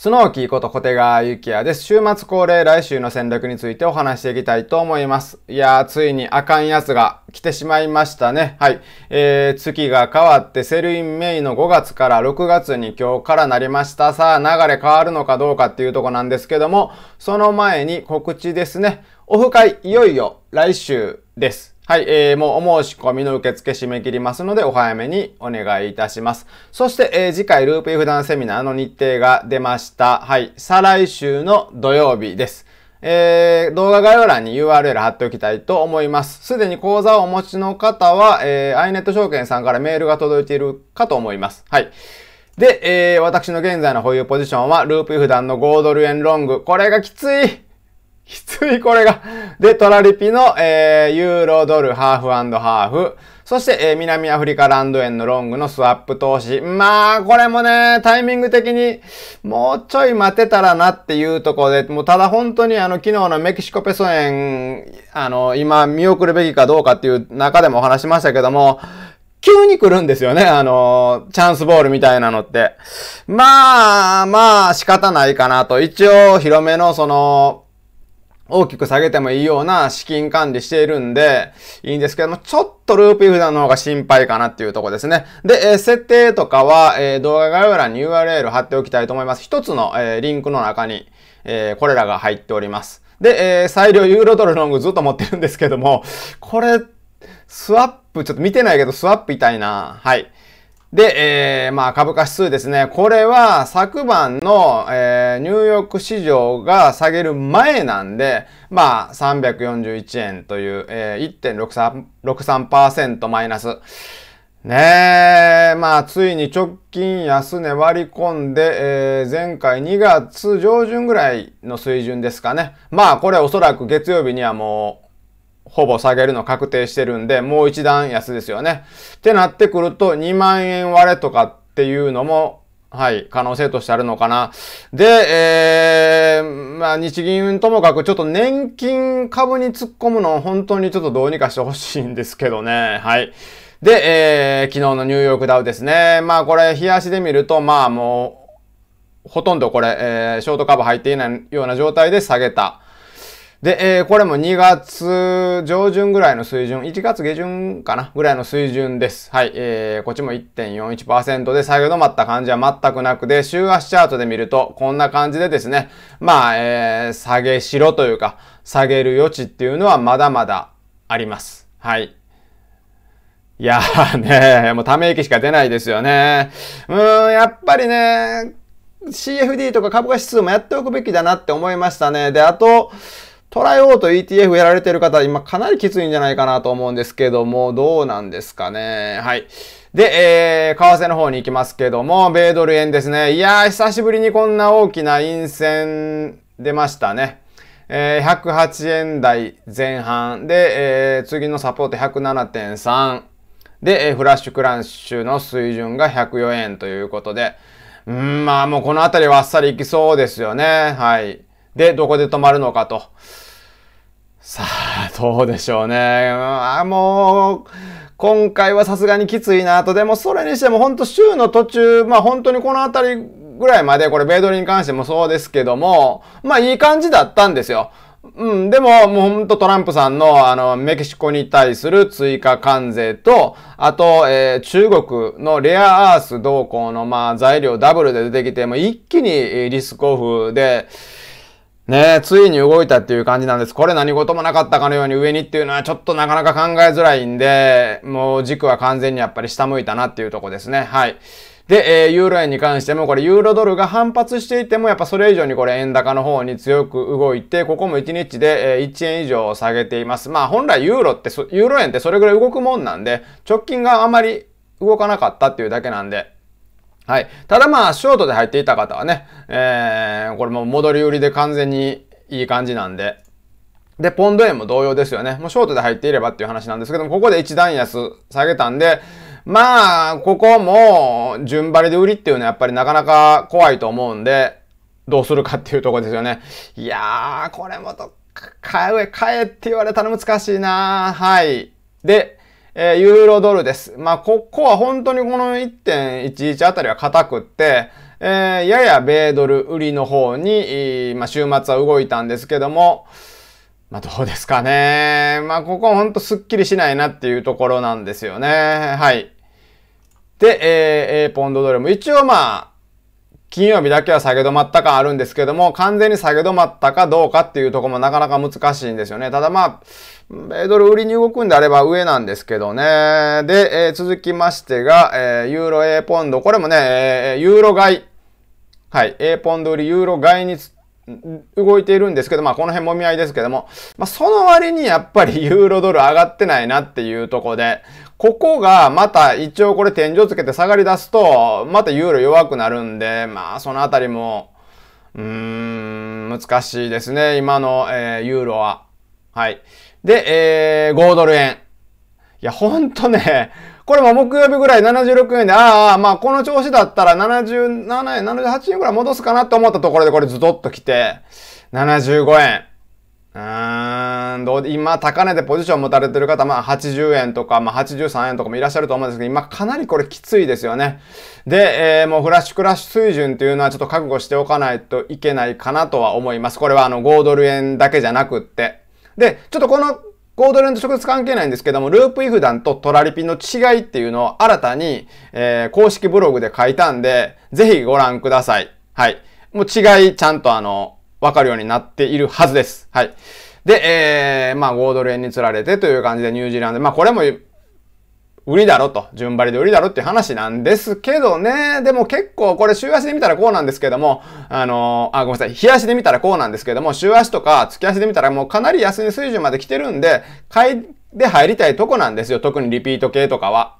スノーキーこと小手川幸也です。週末恒例来週の戦略についてお話していきたいと思います。いやー、ついにあかんやつが来てしまいましたね。はい。えー、月が変わってセルインメイの5月から6月に今日からなりました。さあ、流れ変わるのかどうかっていうとこなんですけども、その前に告知ですね。オフ会、いよいよ来週です。はい、えー、もうお申し込みの受付締め切りますので、お早めにお願いいたします。そして、えー、次回ループイフダンセミナーの日程が出ました。はい、再来週の土曜日です。えー、動画概要欄に URL 貼っておきたいと思います。すでに口座をお持ちの方は、えー、iNet 証券さんからメールが届いているかと思います。はい。で、えー、私の現在の保有ポジションは、ループイフダンの5ドル円ロング。これがきついきついこれが。で、トラリピの、えー、ユーロドルハーフハーフ。そして、えー、南アフリカランド円のロングのスワップ投資。まあ、これもね、タイミング的にもうちょい待てたらなっていうところで、もうただ本当にあの、昨日のメキシコペソ円、あの、今見送るべきかどうかっていう中でもお話しましたけども、急に来るんですよね。あのチャンスボールみたいなのって。まあ、まあ、仕方ないかなと。一応、広めの、その、大きく下げてもいいような資金管理しているんで、いいんですけども、ちょっとループイフダの方が心配かなっていうとこですね。で、えー、設定とかは、えー、動画概要欄に URL 貼っておきたいと思います。一つの、えー、リンクの中に、えこれらが入っております。で、え裁量ユーロドルロングずっと持ってるんですけども、これ、スワップ、ちょっと見てないけど、スワップ痛いな。はい。で、えー、まあ株価指数ですね。これは昨晩の、えー、ニューヨーク市場が下げる前なんで、まあ341円という、えー、1.63%マイナス。ねえ、まあついに直近安値割り込んで、えー、前回2月上旬ぐらいの水準ですかね。まあこれおそらく月曜日にはもうほぼ下げるの確定してるんで、もう一段安ですよね。ってなってくると、2万円割れとかっていうのも、はい、可能性としてあるのかな。で、えー、まあ、日銀ともかくちょっと年金株に突っ込むのを本当にちょっとどうにかしてほしいんですけどね。はい。で、えー、昨日のニューヨークダウですね。まあ、これ、日足で見ると、まあ、もう、ほとんどこれ、えー、ショートカバー入っていないような状態で下げた。で、えー、これも2月上旬ぐらいの水準、1月下旬かなぐらいの水準です。はい、えー、こっちも1.41%で下げ止まった感じは全くなくで、週足チャートで見ると、こんな感じでですね、まあ、えー、下げしろというか、下げる余地っていうのはまだまだあります。はい。いやーねー、もうため息しか出ないですよね。うーん、やっぱりね、CFD とか株価指数もやっておくべきだなって思いましたね。で、あと、トライオート ETF やられてる方、今かなりきついんじゃないかなと思うんですけども、どうなんですかね。はい。で、えー、為替の方に行きますけども、米ドル円ですね。いやー、久しぶりにこんな大きな陰線出ましたね。えー、108円台前半で、えー、次のサポート107.3で、えー、フラッシュクランシュの水準が104円ということで、うん、まあもうこのたりはあっさりいきそうですよね。はい。で、どこで止まるのかと。さあ、どうでしょうね。あもう、今回はさすがにきついなと。でも、それにしても、本当週の途中、まあ本当にこの辺りぐらいまで、これ、ベイドリに関してもそうですけども、まあいい感じだったんですよ。うん、でも、もうほんとトランプさんの、あの、メキシコに対する追加関税と、あと、えー、中国のレアアース動向の、まあ、材料ダブルで出てきて、もう一気にリスクオフで、ねえ、ついに動いたっていう感じなんです。これ何事もなかったかのように上にっていうのはちょっとなかなか考えづらいんで、もう軸は完全にやっぱり下向いたなっていうとこですね。はい。で、えー、ユーロ円に関しても、これユーロドルが反発していても、やっぱそれ以上にこれ円高の方に強く動いて、ここも1日で、え1円以上下げています。まあ本来ユーロって、ユーロ円ってそれぐらい動くもんなんで、直近があまり動かなかったっていうだけなんで、はい。ただまあ、ショートで入っていた方はね、えー、これも戻り売りで完全にいい感じなんで。で、ポンド円も同様ですよね。もうショートで入っていればっていう話なんですけども、ここで一段安下げたんで、まあ、ここも順張りで売りっていうのはやっぱりなかなか怖いと思うんで、どうするかっていうとこですよね。いやー、これもと、買え、買えって言われたら難しいなはい。で、えー、ユーロドルです。まあ、ここは本当にこの1.11あたりは硬くって、えー、やや米ドル売りの方に、まあ、週末は動いたんですけども、まあ、どうですかね。まあ、ここはほんとっきりしないなっていうところなんですよね。はい。で、えー、ポンドドルも一応まあ、金曜日だけは下げ止まった感あるんですけども、完全に下げ止まったかどうかっていうとこもなかなか難しいんですよね。ただまあ、米ドル売りに動くんであれば上なんですけどね。で、えー、続きましてが、えー、ユーロ A ポンド。これもね、えー、ユーロ買い。はい、A ポンド売り、ユーロ買いに動いているんですけど、まあこの辺もみ合いですけども、まあその割にやっぱりユーロドル上がってないなっていうとこで、ここがまた一応これ天井つけて下がり出すと、またユーロ弱くなるんで、まあそのあたりも、うーん、難しいですね。今の、えー、ユーロは。はい。で、えー、5ドル円。いや、ほんとね、これも木曜日ぐらい76円で、ああ、まあこの調子だったら77円、78円ぐらい戻すかなと思ったところでこれズドッと来て、75円。うーん、どうで、今、高値でポジション持たれてる方、まあ、80円とか、まあ、83円とかもいらっしゃると思うんですけど、今、かなりこれきついですよね。で、えー、もうフラッシュクラッシュ水準っていうのはちょっと覚悟しておかないといけないかなとは思います。これは、あの、5ドル円だけじゃなくって。で、ちょっとこの5ドル円と直接関係ないんですけども、ループイフダンとトラリピの違いっていうのを新たに、えー、公式ブログで書いたんで、ぜひご覧ください。はい。もう違い、ちゃんとあの、わかるようになっているはずです。はい。で、えー、まあ、5ドル円に釣られてという感じでニュージーランド、まあ、これも、売りだろと。順張りで売りだろっていう話なんですけどね。でも結構これ週足で見たらこうなんですけども、あのー、あ、ごめんなさい。日足で見たらこうなんですけども、週足とか月足で見たらもうかなり安値水準まで来てるんで、買いで入りたいとこなんですよ。特にリピート系とかは。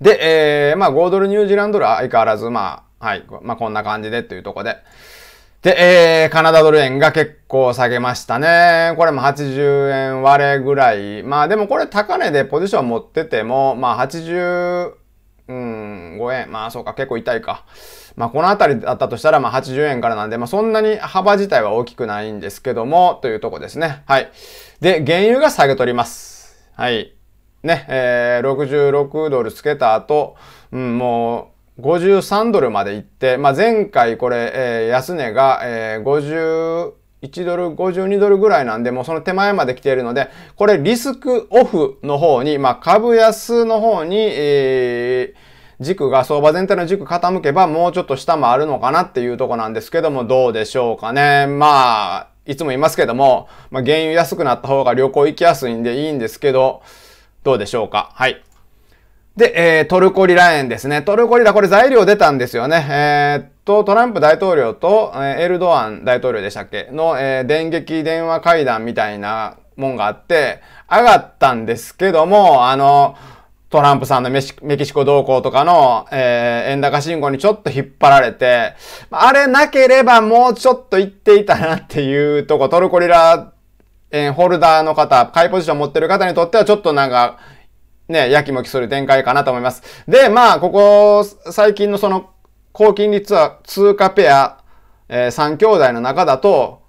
で、えー、まあ5ドルニュージーランドルは相変わらず、まあ、はい、まあこんな感じでっていうとこで。で、えー、カナダドル円が結構下げましたね。これも80円割れぐらい。まあでもこれ高値でポジション持ってても、まあ80、うん、5円。まあそうか、結構痛いか。まあこの辺りだったとしたら、まあ80円からなんで、まあそんなに幅自体は大きくないんですけども、というとこですね。はい。で、原油が下げとります。はい。ね、えー、66ドルつけた後、うん、もう、53ドルまで行って、まあ、前回これ、えー、安値が、えー、5 1ドル52ドルぐらいなんで、もうその手前まで来ているので、これリスクオフの方に、まあ、株安の方に、えー、軸が、相場全体の軸傾けば、もうちょっと下もあるのかなっていうとこなんですけども、どうでしょうかね。まあ、いつも言いますけども、まあ、原油安くなった方が旅行行きやすいんでいいんですけど、どうでしょうか。はい。で、えー、トルコリラ円ですね。トルコリラ、これ材料出たんですよね。えー、っと、トランプ大統領と、えー、エルドアン大統領でしたっけの、えー、電撃電話会談みたいなもんがあって、上がったんですけども、あの、トランプさんのメキシコ動向とかの、えー、円高信号にちょっと引っ張られて、あれなければもうちょっと行っていたなっていうとこ、トルコリラ、えー、ホルダーの方、買いポジション持ってる方にとってはちょっとなんか、ね、やきもきする展開かなと思います。で、まあ、ここ、最近のその、高金利ツアー、通貨ペア、えー、3兄弟の中だと、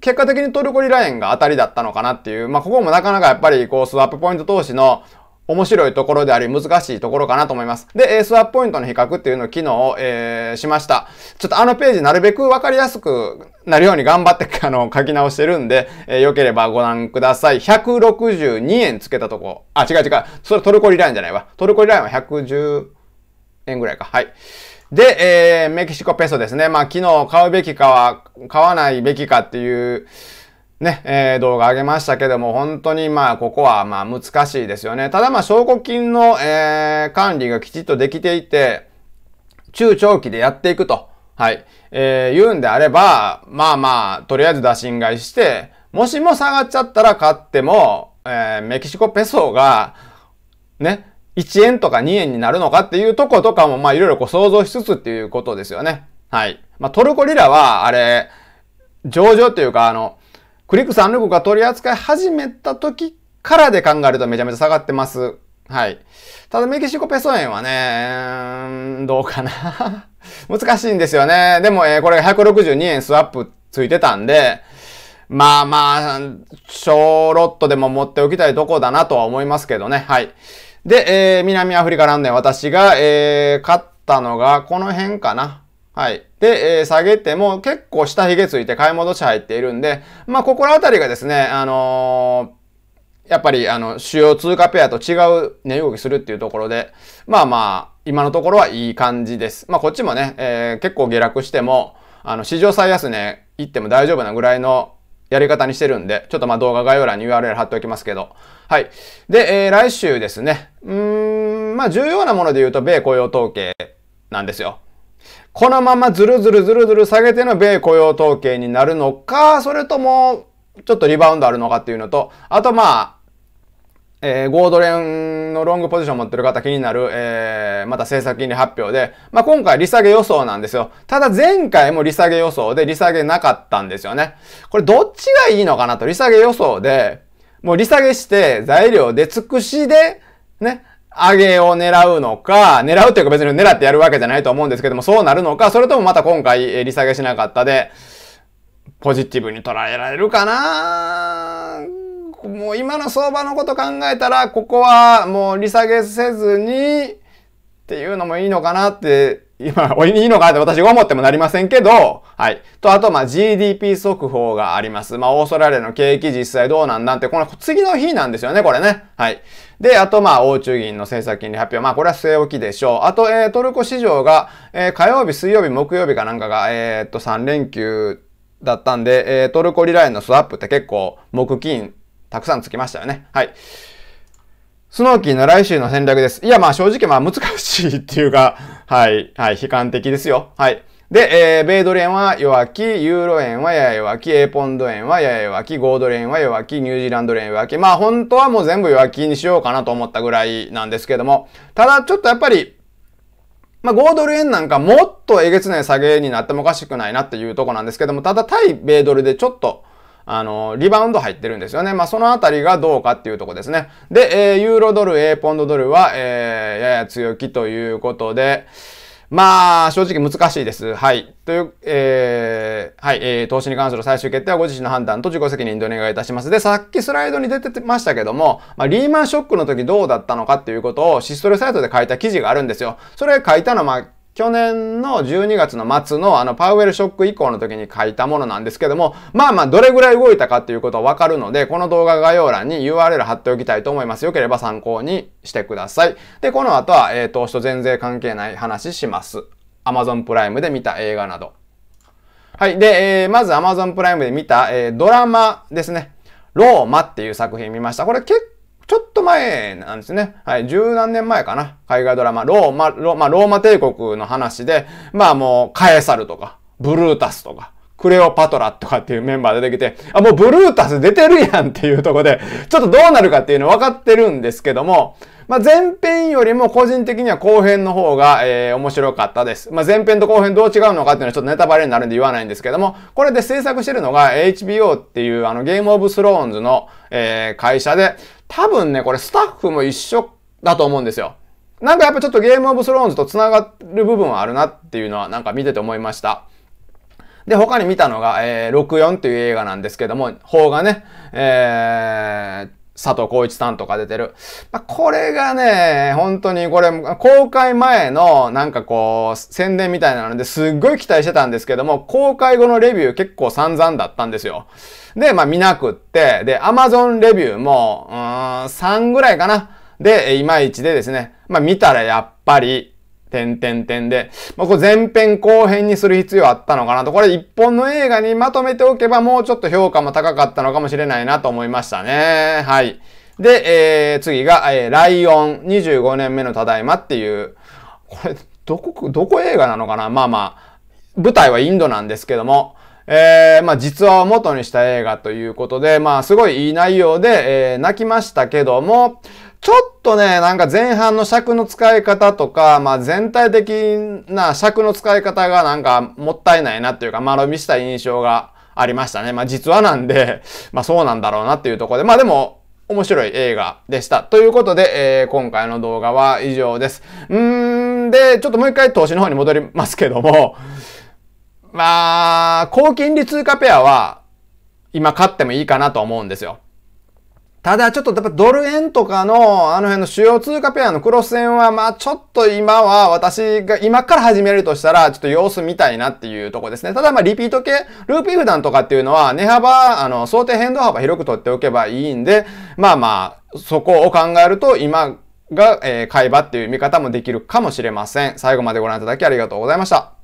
結果的にトルコリラ円が当たりだったのかなっていう、まあ、ここもなかなかやっぱり、こう、スワップポイント投資の面白いところであり難しいところかなと思います。で、スワップポイントの比較っていうのを昨日、えー、しました。ちょっとあのページなるべくわかりやすくなるように頑張って、あの、書き直してるんで、えー、よければご覧ください。162円つけたとこ。あ、違う違う。それトルコリラインじゃないわ。トルコリラインは110円ぐらいか。はい。で、えー、メキシコペソですね。まあ、昨日買うべきかは、買わないべきかっていう、ね、えー、動画上げましたけども、本当にまあ、ここはまあ難しいですよね。ただまあ、証拠金の、えー、管理がきちっとできていて、中長期でやっていくと、はい、えー、言うんであれば、まあまあ、とりあえず打診買いして、もしも下がっちゃったら買っても、えー、メキシコペソが、ね、1円とか2円になるのかっていうとことかも、まあいろいろこう想像しつつっていうことですよね。はい。まあトルコリラは、あれ、上場というか、あの、クリック365が取り扱い始めた時からで考えるとめちゃめちゃ下がってます。はい。ただメキシコペソ円はね、どうかな。難しいんですよね。でも、えー、これ162円スワップついてたんで、まあまあ、小ロットでも持っておきたいとこだなとは思いますけどね。はい。で、えー、南アフリカランで、ン私が、えー、買ったのがこの辺かな。はい。で、えー、下げても結構下髭ついて買い戻し入っているんで、まあ、ここら辺りがですね、あのー、やっぱり、あの、主要通貨ペアと違う値動きするっていうところで、まあまあ、今のところはいい感じです。まあ、こっちもね、えー、結構下落しても、あの、史上最安値、い行っても大丈夫なぐらいのやり方にしてるんで、ちょっとまあ動画概要欄に URL 貼っておきますけど。はい。で、えー、来週ですね。うーん、まあ重要なもので言うと、米雇用統計なんですよ。このままずるずるずるずる下げての米雇用統計になるのか、それとも、ちょっとリバウンドあるのかっていうのと、あとまあ、えー、ゴードレンのロングポジション持ってる方気になる、えー、また政策金利発表で、まあ、今回利下げ予想なんですよ。ただ前回も利下げ予想で利下げなかったんですよね。これどっちがいいのかなと、利下げ予想で、もう利下げして材料で尽くしで、ね、上げを狙うのか、狙うというか別に狙ってやるわけじゃないと思うんですけども、そうなるのか、それともまた今回、利下げしなかったで、ポジティブに捉えられるかなもう今の相場のこと考えたら、ここはもう利下げせずに、っていうのもいいのかなって、今、おいにいいのかって私が思ってもなりませんけど、はい。と、あと、ま、GDP 速報があります。まあ、オーストラリアの景気実際どうなんだって、この次の日なんですよね、これね。はい。で、あと、まあ、欧中銀の政策金利発表。まあ、これは据え置きでしょう。あと、えー、トルコ市場が、えー、火曜日、水曜日、木曜日かなんかが、えー、っと、3連休だったんで、えー、トルコリラ円のスワップって結構、木金、たくさんつきましたよね。はい。スノーキーの来週の戦略です。いや、まあ正直まあ難しいっていうか、はい、はい、悲観的ですよ。はい。で、えー、米ドル円は弱気、ユーロ円はやや弱気、A ポンド円はやや弱気、ゴードル円は弱気、ニュージーランド円弱気。まあ本当はもう全部弱気にしようかなと思ったぐらいなんですけども、ただちょっとやっぱり、まあ、ードル円なんかもっとえげつない下げになってもおかしくないなっていうとこなんですけども、ただ対米ドルでちょっと、あの、リバウンド入ってるんですよね。まあ、そのあたりがどうかっていうとこですね。で、えー、ユーロドル、A ポンドドルは、えー、やや強気ということで、まあ、正直難しいです。はい。という、えー、はい、えー、投資に関する最終決定はご自身の判断と自己責任でお願いいたします。で、さっきスライドに出てましたけども、まあ、リーマンショックの時どうだったのかっていうことをシストレサイトで書いた記事があるんですよ。それ書いたのは、まあ、去年の12月の末のあのパウエルショック以降の時に書いたものなんですけども、まあまあどれぐらい動いたかっていうことはわかるので、この動画概要欄に URL 貼っておきたいと思います。よければ参考にしてください。で、この後は、えー、投資と全然関係ない話します。Amazon プライムで見た映画など。はい。で、えー、まず Amazon プライムで見た、えー、ドラマですね。ローマっていう作品見ました。これ結ちょっと前なんですね。はい、十何年前かな。海外ドラマ、ローマ、ローマ、帝国の話で、まあもう、カエサルとか、ブルータスとか、クレオパトラとかっていうメンバー出てきて、あ、もうブルータス出てるやんっていうとこで、ちょっとどうなるかっていうの分かってるんですけども、まあ、前編よりも個人的には後編の方が、えー、面白かったです。まあ、前編と後編どう違うのかっていうのはちょっとネタバレになるんで言わないんですけども、これで制作してるのが HBO っていうあのゲームオブスローンズの、えー、会社で、多分ね、これスタッフも一緒だと思うんですよ。なんかやっぱちょっとゲームオブスローンズと繋がる部分はあるなっていうのはなんか見てて思いました。で、他に見たのが、えー、64という映画なんですけども、邦がね、えー、佐藤浩市さんとか出てる。まあ、これがね、本当にこれ、公開前のなんかこう、宣伝みたいなのですっごい期待してたんですけども、公開後のレビュー結構散々だったんですよ。で、まあ見なくって、で、Amazon レビューも、うーん、3ぐらいかな。で、いまいちでですね、まあ見たらやっぱり、点点点で、まあ、これ前編後編にする必要あったのかなと、これ一本の映画にまとめておけばもうちょっと評価も高かったのかもしれないなと思いましたね。はい。で、えー、次が、えー、ライオン25年目のただいまっていう、これ、どこ、どこ映画なのかなまあまあ、舞台はインドなんですけども、えー、まあ実話を元にした映画ということで、まあすごいいい内容で、えー、泣きましたけども、ちょっとね、なんか前半の尺の使い方とか、まあ全体的な尺の使い方がなんかもったいないなっていうか、丸見した印象がありましたね。まあ実話なんで、まあそうなんだろうなっていうところで、まあでも、面白い映画でした。ということで、えー、今回の動画は以上です。うーん、で、ちょっともう一回投資の方に戻りますけども、まあ、高金利通貨ペアは今買ってもいいかなと思うんですよ。ただちょっとやっぱドル円とかのあの辺の主要通貨ペアのクロス円はまあちょっと今は私が今から始めるとしたらちょっと様子見たいなっていうとこですね。ただまあリピート系、ルーピー普段とかっていうのは値幅、あの想定変動幅広く取っておけばいいんで、まあまあそこを考えると今が、え買い場っていう見方もできるかもしれません。最後までご覧いただきありがとうございました。